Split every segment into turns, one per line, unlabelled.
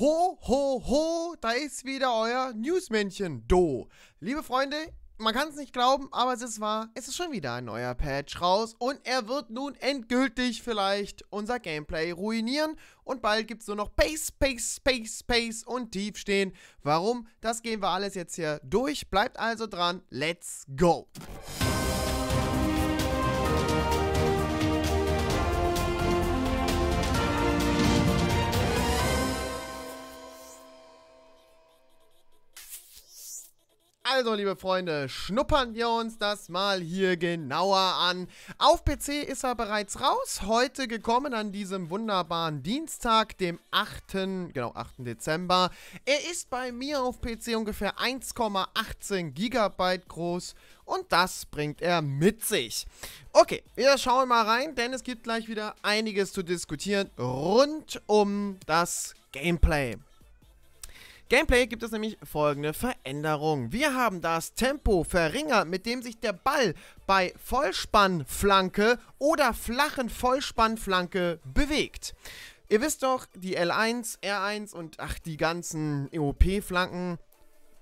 Ho, ho, ho, da ist wieder euer Newsmännchen, Do. Liebe Freunde, man kann es nicht glauben, aber es ist wahr, es ist schon wieder ein neuer Patch raus und er wird nun endgültig vielleicht unser Gameplay ruinieren und bald gibt es nur noch Pace, Pace, Pace, Pace und Tiefstehen. Warum? Das gehen wir alles jetzt hier durch. Bleibt also dran, let's go. Also, liebe Freunde, schnuppern wir uns das mal hier genauer an. Auf PC ist er bereits raus. Heute gekommen an diesem wunderbaren Dienstag, dem 8. genau 8. Dezember. Er ist bei mir auf PC ungefähr 1,18 GB groß und das bringt er mit sich. Okay, wir schauen mal rein, denn es gibt gleich wieder einiges zu diskutieren rund um das Gameplay. Gameplay gibt es nämlich folgende Veränderung. Wir haben das Tempo verringert, mit dem sich der Ball bei Vollspannflanke oder flachen Vollspannflanke bewegt. Ihr wisst doch, die L1, R1 und ach die ganzen EOP-Flanken,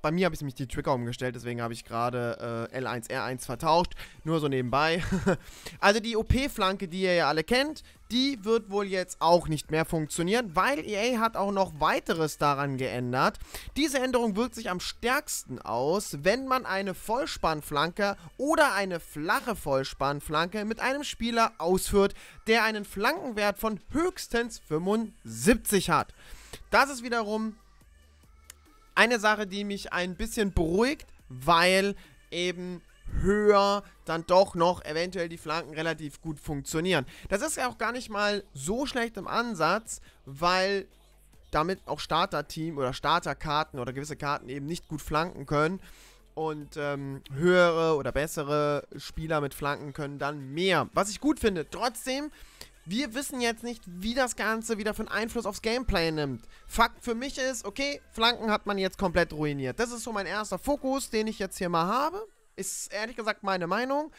bei mir habe ich nämlich die Trigger umgestellt, deswegen habe ich gerade äh, L1, R1 vertauscht. Nur so nebenbei. also die OP-Flanke, die ihr ja alle kennt, die wird wohl jetzt auch nicht mehr funktionieren, weil EA hat auch noch weiteres daran geändert. Diese Änderung wirkt sich am stärksten aus, wenn man eine Vollspannflanke oder eine flache Vollspannflanke mit einem Spieler ausführt, der einen Flankenwert von höchstens 75 hat. Das ist wiederum eine Sache, die mich ein bisschen beruhigt, weil eben höher dann doch noch eventuell die Flanken relativ gut funktionieren. Das ist ja auch gar nicht mal so schlecht im Ansatz, weil damit auch Starter-Team oder Starter-Karten oder gewisse Karten eben nicht gut flanken können. Und ähm, höhere oder bessere Spieler mit Flanken können dann mehr. Was ich gut finde. Trotzdem wir wissen jetzt nicht, wie das Ganze wieder für einen Einfluss aufs Gameplay nimmt. Fakt für mich ist, okay, Flanken hat man jetzt komplett ruiniert. Das ist so mein erster Fokus, den ich jetzt hier mal habe. Ist ehrlich gesagt meine Meinung,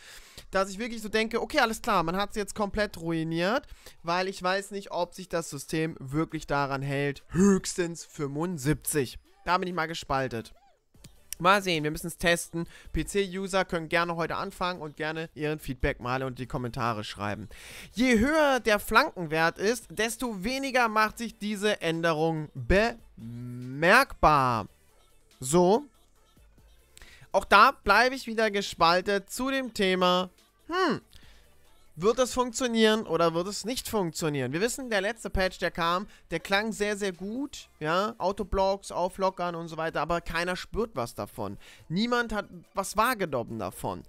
dass ich wirklich so denke, okay, alles klar, man hat es jetzt komplett ruiniert, weil ich weiß nicht, ob sich das System wirklich daran hält. Höchstens 75. Da bin ich mal gespaltet. Mal sehen, wir müssen es testen. PC-User können gerne heute anfangen und gerne ihren Feedback mal und die Kommentare schreiben. Je höher der Flankenwert ist, desto weniger macht sich diese Änderung bemerkbar. So. Auch da bleibe ich wieder gespalten zu dem Thema. Hm, wird es funktionieren oder wird es nicht funktionieren? Wir wissen, der letzte Patch, der kam, der klang sehr, sehr gut. Ja, Autoblocks, Auflockern und so weiter, aber keiner spürt was davon. Niemand hat was wahrgenommen davon.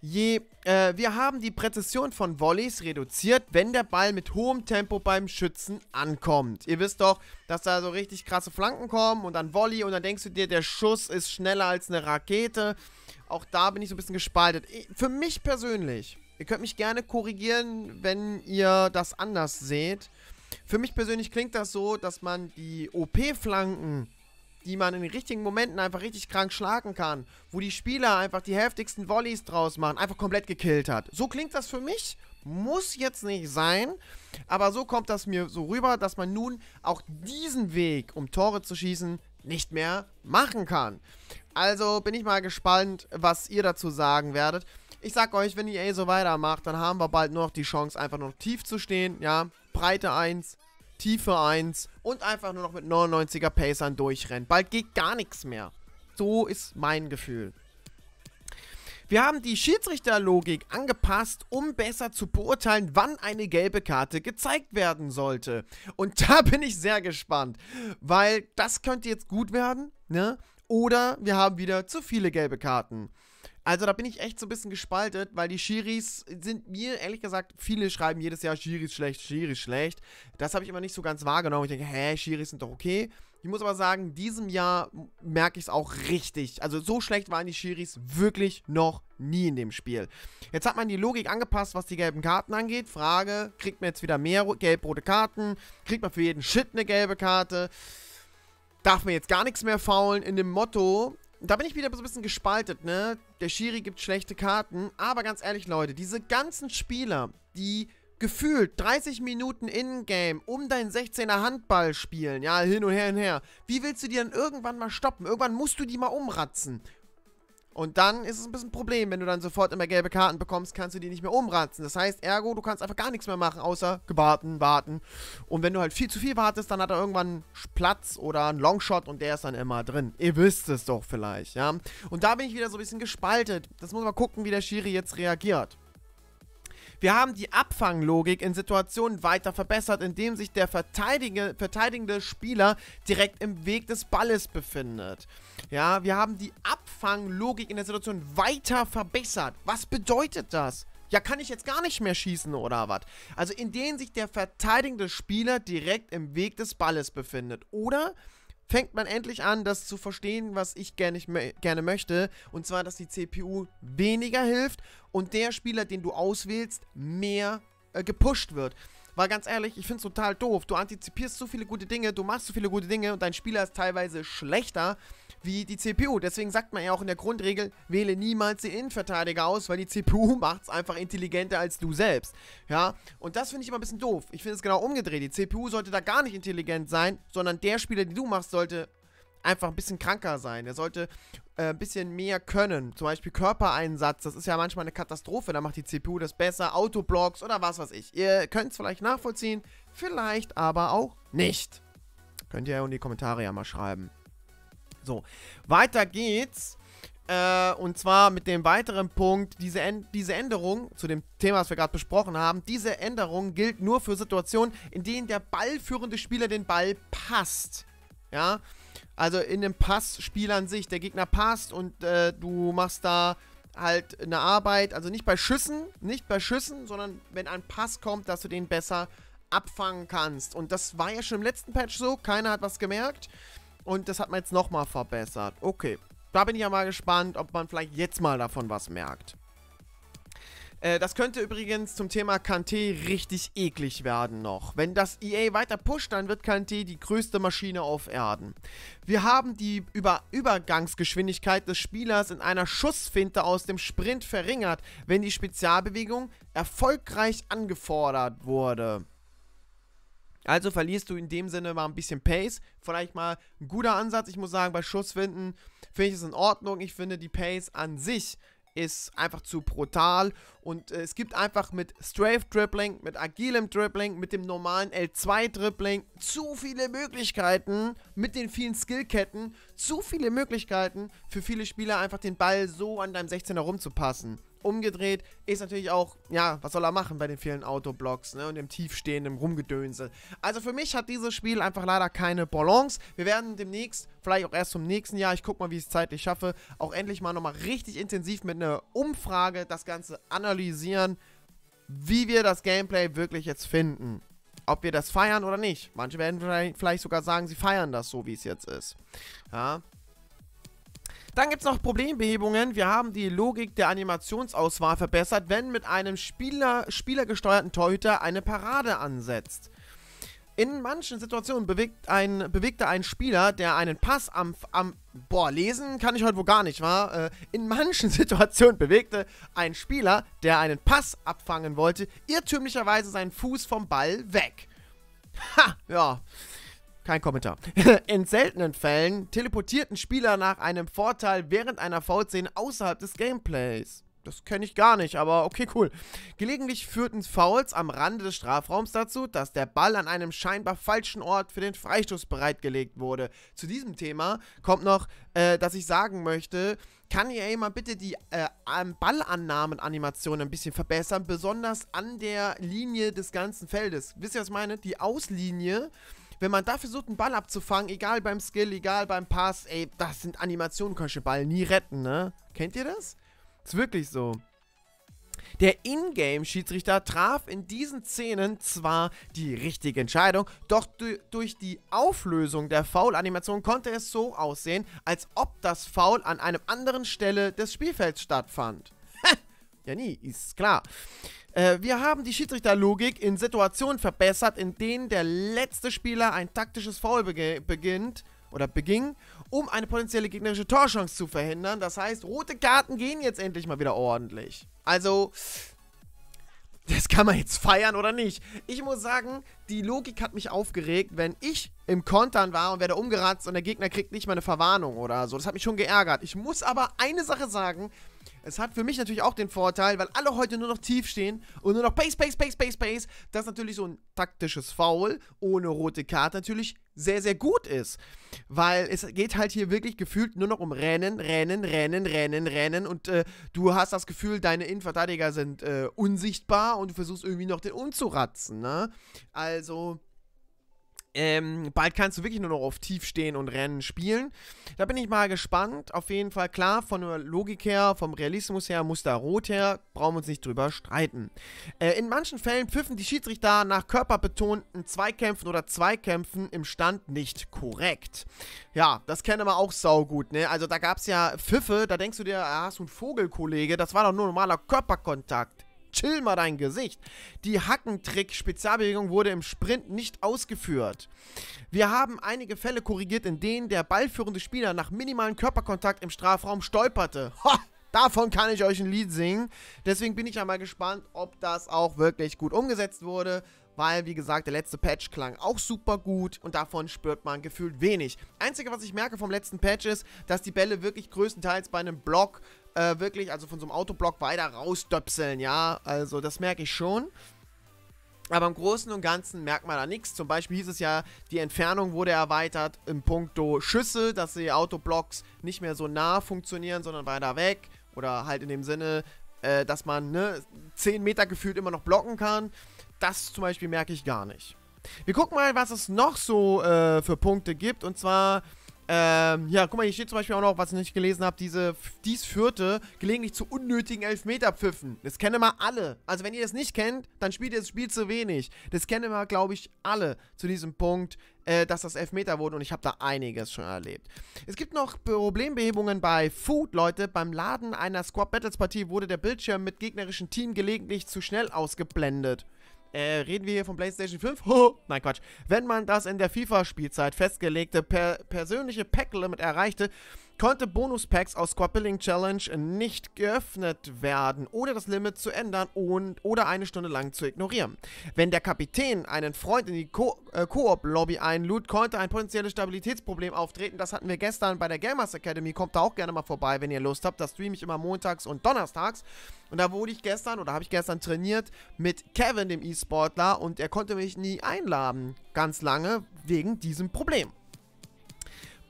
Je, äh, wir haben die Präzision von Volleys reduziert, wenn der Ball mit hohem Tempo beim Schützen ankommt. Ihr wisst doch, dass da so richtig krasse Flanken kommen und dann Volley und dann denkst du dir, der Schuss ist schneller als eine Rakete. Auch da bin ich so ein bisschen gespalten. Für mich persönlich Ihr könnt mich gerne korrigieren, wenn ihr das anders seht. Für mich persönlich klingt das so, dass man die OP-Flanken, die man in den richtigen Momenten einfach richtig krank schlagen kann, wo die Spieler einfach die heftigsten Volleys draus machen, einfach komplett gekillt hat. So klingt das für mich. Muss jetzt nicht sein, aber so kommt das mir so rüber, dass man nun auch diesen Weg, um Tore zu schießen, nicht mehr machen kann. Also bin ich mal gespannt, was ihr dazu sagen werdet. Ich sag euch, wenn EA so weitermacht, dann haben wir bald nur noch die Chance, einfach nur noch tief zu stehen. Ja, Breite 1, Tiefe 1 und einfach nur noch mit 99er Pacern durchrennen. Bald geht gar nichts mehr. So ist mein Gefühl. Wir haben die Schiedsrichterlogik angepasst, um besser zu beurteilen, wann eine gelbe Karte gezeigt werden sollte. Und da bin ich sehr gespannt, weil das könnte jetzt gut werden, ne? Oder wir haben wieder zu viele gelbe Karten. Also da bin ich echt so ein bisschen gespaltet, weil die Schiris sind mir, ehrlich gesagt, viele schreiben jedes Jahr Schiris schlecht, Schiris schlecht. Das habe ich immer nicht so ganz wahrgenommen. Ich denke, hä, Schiris sind doch okay. Ich muss aber sagen, diesem Jahr merke ich es auch richtig. Also so schlecht waren die Schiris wirklich noch nie in dem Spiel. Jetzt hat man die Logik angepasst, was die gelben Karten angeht. Frage, kriegt man jetzt wieder mehr gelb-rote Karten? Kriegt man für jeden Shit eine gelbe Karte? Darf man jetzt gar nichts mehr faulen? In dem Motto, da bin ich wieder so ein bisschen gespaltet, ne? Der Schiri gibt schlechte Karten, aber ganz ehrlich, Leute, diese ganzen Spieler, die gefühlt 30 Minuten in-game um deinen 16er Handball spielen, ja, hin und her, und her. Wie willst du die dann irgendwann mal stoppen? Irgendwann musst du die mal umratzen. Und dann ist es ein bisschen ein Problem, wenn du dann sofort immer gelbe Karten bekommst, kannst du die nicht mehr umranzen. Das heißt, ergo, du kannst einfach gar nichts mehr machen, außer gewarten, warten. Und wenn du halt viel zu viel wartest, dann hat er irgendwann Platz oder einen Longshot und der ist dann immer drin. Ihr wisst es doch vielleicht, ja. Und da bin ich wieder so ein bisschen gespaltet. Das muss man gucken, wie der Schiri jetzt reagiert. Wir haben die Abfanglogik in Situationen weiter verbessert, indem sich der verteidige, verteidigende Spieler direkt im Weg des Balles befindet. Ja, wir haben die Abfanglogik in der Situation weiter verbessert. Was bedeutet das? Ja, kann ich jetzt gar nicht mehr schießen oder was? Also, indem sich der verteidigende Spieler direkt im Weg des Balles befindet. Oder fängt man endlich an, das zu verstehen, was ich gerne, gerne möchte. Und zwar, dass die CPU weniger hilft und der Spieler, den du auswählst, mehr äh, gepusht wird. Weil ganz ehrlich, ich finde es total doof. Du antizipierst so viele gute Dinge, du machst so viele gute Dinge und dein Spieler ist teilweise schlechter wie die CPU. Deswegen sagt man ja auch in der Grundregel, wähle niemals den Innenverteidiger aus, weil die CPU macht es einfach intelligenter als du selbst. Ja, und das finde ich immer ein bisschen doof. Ich finde es genau umgedreht. Die CPU sollte da gar nicht intelligent sein, sondern der Spieler, den du machst, sollte einfach ein bisschen kranker sein. Der sollte äh, ein bisschen mehr können. Zum Beispiel Körpereinsatz, das ist ja manchmal eine Katastrophe. Da macht die CPU das besser. Autoblocks oder was weiß ich. Ihr könnt es vielleicht nachvollziehen, vielleicht aber auch nicht. Könnt ihr ja in die Kommentare ja mal schreiben. So, weiter geht's. Äh, und zwar mit dem weiteren Punkt, diese, Änd diese Änderung, zu dem Thema, was wir gerade besprochen haben, diese Änderung gilt nur für Situationen, in denen der ballführende Spieler den Ball passt. Ja, also in dem Passspiel an sich, der Gegner passt und äh, du machst da halt eine Arbeit, also nicht bei Schüssen, nicht bei Schüssen, sondern wenn ein Pass kommt, dass du den besser abfangen kannst. Und das war ja schon im letzten Patch so, keiner hat was gemerkt. Und das hat man jetzt nochmal verbessert. Okay. Da bin ich ja mal gespannt, ob man vielleicht jetzt mal davon was merkt. Äh, das könnte übrigens zum Thema Kante richtig eklig werden noch. Wenn das EA weiter pusht, dann wird Kante die größte Maschine auf Erden. Wir haben die Über Übergangsgeschwindigkeit des Spielers in einer Schussfinte aus dem Sprint verringert, wenn die Spezialbewegung erfolgreich angefordert wurde. Also verlierst du in dem Sinne mal ein bisschen Pace. Vielleicht mal ein guter Ansatz. Ich muss sagen, bei Schussfinden finde ich es in Ordnung. Ich finde, die Pace an sich ist einfach zu brutal. Und äh, es gibt einfach mit Strafe Dribbling, mit agilem Dribbling, mit dem normalen L2 Dribbling zu viele Möglichkeiten, mit den vielen Skillketten, zu viele Möglichkeiten für viele Spieler einfach den Ball so an deinem 16er rumzupassen umgedreht ist natürlich auch, ja, was soll er machen bei den vielen Autoblocks ne, und dem tiefstehenden Rumgedönse. Also für mich hat dieses Spiel einfach leider keine Balance. Wir werden demnächst, vielleicht auch erst zum nächsten Jahr, ich guck mal, wie ich es zeitlich schaffe, auch endlich mal nochmal richtig intensiv mit einer Umfrage das Ganze analysieren, wie wir das Gameplay wirklich jetzt finden ob wir das feiern oder nicht. Manche werden vielleicht sogar sagen, sie feiern das so, wie es jetzt ist. Ja, dann gibt es noch Problembehebungen. Wir haben die Logik der Animationsauswahl verbessert, wenn mit einem Spieler, spielergesteuerten Torhüter eine Parade ansetzt. In manchen Situationen bewegt ein, bewegte ein Spieler, der einen Pass am, am Boah, lesen kann ich heute wohl gar nicht, war. Äh, in manchen Situationen bewegte ein Spieler, der einen Pass abfangen wollte, irrtümlicherweise seinen Fuß vom Ball weg. Ha, ja. Kein Kommentar. In seltenen Fällen teleportierten Spieler nach einem Vorteil während einer v szene außerhalb des Gameplays. Das kenne ich gar nicht, aber okay, cool. Gelegentlich führten Fouls am Rande des Strafraums dazu, dass der Ball an einem scheinbar falschen Ort für den Freistoß bereitgelegt wurde. Zu diesem Thema kommt noch, äh, dass ich sagen möchte, kann ihr mal bitte die äh, Ballannahmenanimation ein bisschen verbessern, besonders an der Linie des ganzen Feldes. Wisst ihr, was ich meine? Die Auslinie wenn man da versucht, einen Ball abzufangen, egal beim Skill, egal beim Pass, ey, das sind Animationen, kannst du den Ball nie retten, ne? Kennt ihr das? Ist wirklich so. Der Ingame-Schiedsrichter traf in diesen Szenen zwar die richtige Entscheidung, doch du durch die Auflösung der Foul-Animation konnte es so aussehen, als ob das Foul an einem anderen Stelle des Spielfelds stattfand. ja nie, ist klar. Äh, wir haben die Schiedsrichterlogik in Situationen verbessert, in denen der letzte Spieler ein taktisches Foul be beginnt oder beging, um eine potenzielle gegnerische Torchance zu verhindern. Das heißt, rote Karten gehen jetzt endlich mal wieder ordentlich. Also, das kann man jetzt feiern oder nicht. Ich muss sagen, die Logik hat mich aufgeregt, wenn ich im Kontern war und werde umgeratzt und der Gegner kriegt nicht mal eine Verwarnung oder so. Das hat mich schon geärgert. Ich muss aber eine Sache sagen. Es hat für mich natürlich auch den Vorteil, weil alle heute nur noch tief stehen und nur noch Base, Base, Base, Base, Base, dass natürlich so ein taktisches Foul ohne rote Karte natürlich sehr, sehr gut ist. Weil es geht halt hier wirklich gefühlt nur noch um Rennen, Rennen, Rennen, Rennen, Rennen und äh, du hast das Gefühl, deine Innenverteidiger sind äh, unsichtbar und du versuchst irgendwie noch den umzuratzen, ne? Also ähm, bald kannst du wirklich nur noch auf Tief stehen und Rennen spielen. Da bin ich mal gespannt. Auf jeden Fall klar, von der Logik her, vom Realismus her, Muster rot her, brauchen wir uns nicht drüber streiten. Äh, in manchen Fällen pfiffen die Schiedsrichter nach körperbetonten Zweikämpfen oder Zweikämpfen im Stand nicht korrekt. Ja, das kennen wir auch saugut, ne? Also da gab es ja Pfiffe, da denkst du dir, ah, so ein Vogelkollege, das war doch nur normaler Körperkontakt chill mal dein Gesicht. Die Hackentrick-Spezialbewegung wurde im Sprint nicht ausgeführt. Wir haben einige Fälle korrigiert, in denen der ballführende Spieler nach minimalem Körperkontakt im Strafraum stolperte. Ha! Davon kann ich euch ein Lied singen. Deswegen bin ich einmal gespannt, ob das auch wirklich gut umgesetzt wurde. Weil, wie gesagt, der letzte Patch klang auch super gut und davon spürt man gefühlt wenig. Einzige, was ich merke vom letzten Patch ist, dass die Bälle wirklich größtenteils bei einem Block äh, wirklich, also von so einem Autoblock weiter rausdöpseln, ja. Also das merke ich schon. Aber im Großen und Ganzen merkt man da nichts. Zum Beispiel hieß es ja, die Entfernung wurde erweitert im Punkto Schüsse, dass die Autoblocks nicht mehr so nah funktionieren, sondern weiter weg. Oder halt in dem Sinne, äh, dass man ne, 10 Meter gefühlt immer noch blocken kann. Das zum Beispiel merke ich gar nicht. Wir gucken mal, was es noch so äh, für Punkte gibt. Und zwar ähm, ja, guck mal, hier steht zum Beispiel auch noch, was ich nicht gelesen habe, diese, dies führte gelegentlich zu unnötigen Elfmeterpfiffen. Das kennen wir alle. Also wenn ihr das nicht kennt, dann spielt ihr das Spiel zu wenig. Das kennen wir, glaube ich, alle zu diesem Punkt, äh, dass das Elfmeter wurde und ich habe da einiges schon erlebt. Es gibt noch Problembehebungen bei Food, Leute. Beim Laden einer Squad Battles Partie wurde der Bildschirm mit gegnerischen Team gelegentlich zu schnell ausgeblendet. Äh, reden wir hier von PlayStation 5? Ho, nein, Quatsch. Wenn man das in der FIFA-Spielzeit festgelegte per persönliche Pack-Limit erreichte, konnte Bonus-Packs aus Squabbling Challenge nicht geöffnet werden, ohne das Limit zu ändern und oder eine Stunde lang zu ignorieren. Wenn der Kapitän einen Freund in die Ko äh, Koop-Lobby einlud, konnte ein potenzielles Stabilitätsproblem auftreten. Das hatten wir gestern bei der Gamers Academy. Kommt da auch gerne mal vorbei, wenn ihr Lust habt. Das streame ich immer montags und donnerstags. Und da wurde ich gestern oder habe ich gestern trainiert mit Kevin, dem E-Sportler, und er konnte mich nie einladen. Ganz lange wegen diesem Problem.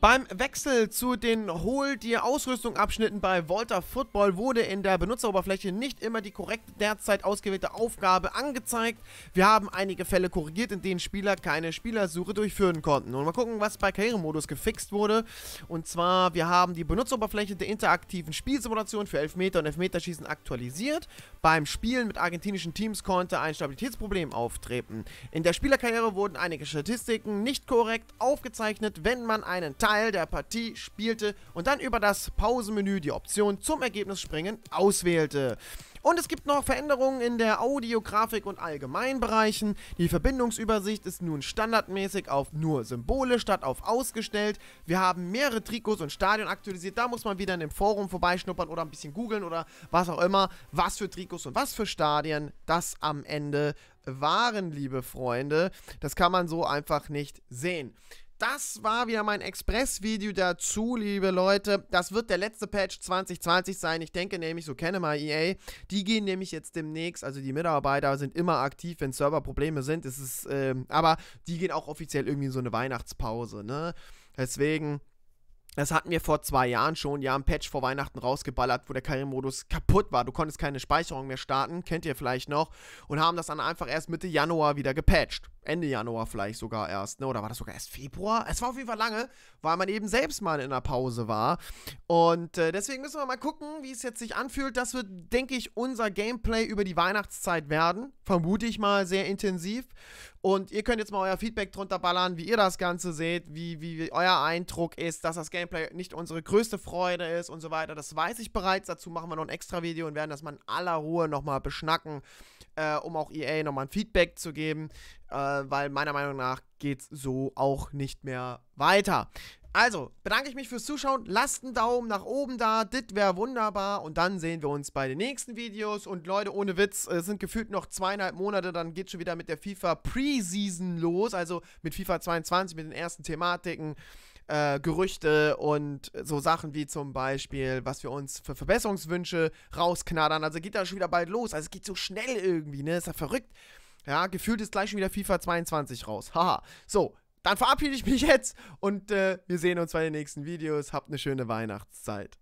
Beim Wechsel zu den Hol dir Ausrüstung Abschnitten bei Volta Football wurde in der Benutzeroberfläche nicht immer die korrekt derzeit ausgewählte Aufgabe angezeigt. Wir haben einige Fälle korrigiert, in denen Spieler keine Spielersuche durchführen konnten. Und mal gucken, was bei Karrieremodus gefixt wurde. Und zwar, wir haben die Benutzeroberfläche der interaktiven Spielsimulation für Elfmeter und Elfmeterschießen aktualisiert. Beim Spielen mit argentinischen Teams konnte ein Stabilitätsproblem auftreten. In der Spielerkarriere wurden einige Statistiken nicht korrekt aufgezeichnet, wenn man einen Teil Teil der Partie spielte und dann über das Pausenmenü die Option zum Ergebnis springen auswählte. Und es gibt noch Veränderungen in der Audiografik und Allgemeinbereichen. Die Verbindungsübersicht ist nun standardmäßig auf nur Symbole statt auf ausgestellt. Wir haben mehrere Trikots und Stadion aktualisiert. Da muss man wieder in dem Forum vorbeischnuppern oder ein bisschen googeln oder was auch immer. Was für Trikots und was für Stadien das am Ende waren, liebe Freunde. Das kann man so einfach nicht sehen das war wieder mein Express-Video dazu, liebe Leute. Das wird der letzte Patch 2020 sein. Ich denke nämlich, so kenne mal EA. Die gehen nämlich jetzt demnächst, also die Mitarbeiter sind immer aktiv, wenn Serverprobleme sind. Es ist, äh, aber die gehen auch offiziell irgendwie in so eine Weihnachtspause, ne? Deswegen das hatten wir vor zwei Jahren schon, ja, ein Patch vor Weihnachten rausgeballert, wo der Karrieremodus kaputt war. Du konntest keine Speicherung mehr starten, kennt ihr vielleicht noch, und haben das dann einfach erst Mitte Januar wieder gepatcht. Ende Januar vielleicht sogar erst, ne? Oder war das sogar erst Februar? Es war auf jeden Fall lange, weil man eben selbst mal in der Pause war. Und äh, deswegen müssen wir mal gucken, wie es jetzt sich anfühlt. Das wird, denke ich, unser Gameplay über die Weihnachtszeit werden vermute ich mal, sehr intensiv. Und ihr könnt jetzt mal euer Feedback drunter ballern, wie ihr das Ganze seht, wie, wie, euer Eindruck ist, dass das Gameplay nicht unsere größte Freude ist und so weiter. Das weiß ich bereits. Dazu machen wir noch ein extra Video und werden das mal in aller Ruhe nochmal beschnacken, äh, um auch EA nochmal ein Feedback zu geben, äh, weil meiner Meinung nach geht es so auch nicht mehr weiter. Also, bedanke ich mich fürs Zuschauen. Lasst einen Daumen nach oben da. Dit wäre wunderbar. Und dann sehen wir uns bei den nächsten Videos. Und Leute, ohne Witz, es äh, sind gefühlt noch zweieinhalb Monate. Dann geht schon wieder mit der FIFA Preseason los. Also mit FIFA 22, mit den ersten Thematiken. Äh, Gerüchte und so Sachen wie zum Beispiel, was wir uns für Verbesserungswünsche rausknadern. Also geht da schon wieder bald los. Also es geht so schnell irgendwie, ne? Ist ja verrückt. Ja, gefühlt ist gleich schon wieder FIFA 22 raus. Haha. So, dann verabschiede ich mich jetzt und äh, wir sehen uns bei den nächsten Videos. Habt eine schöne Weihnachtszeit.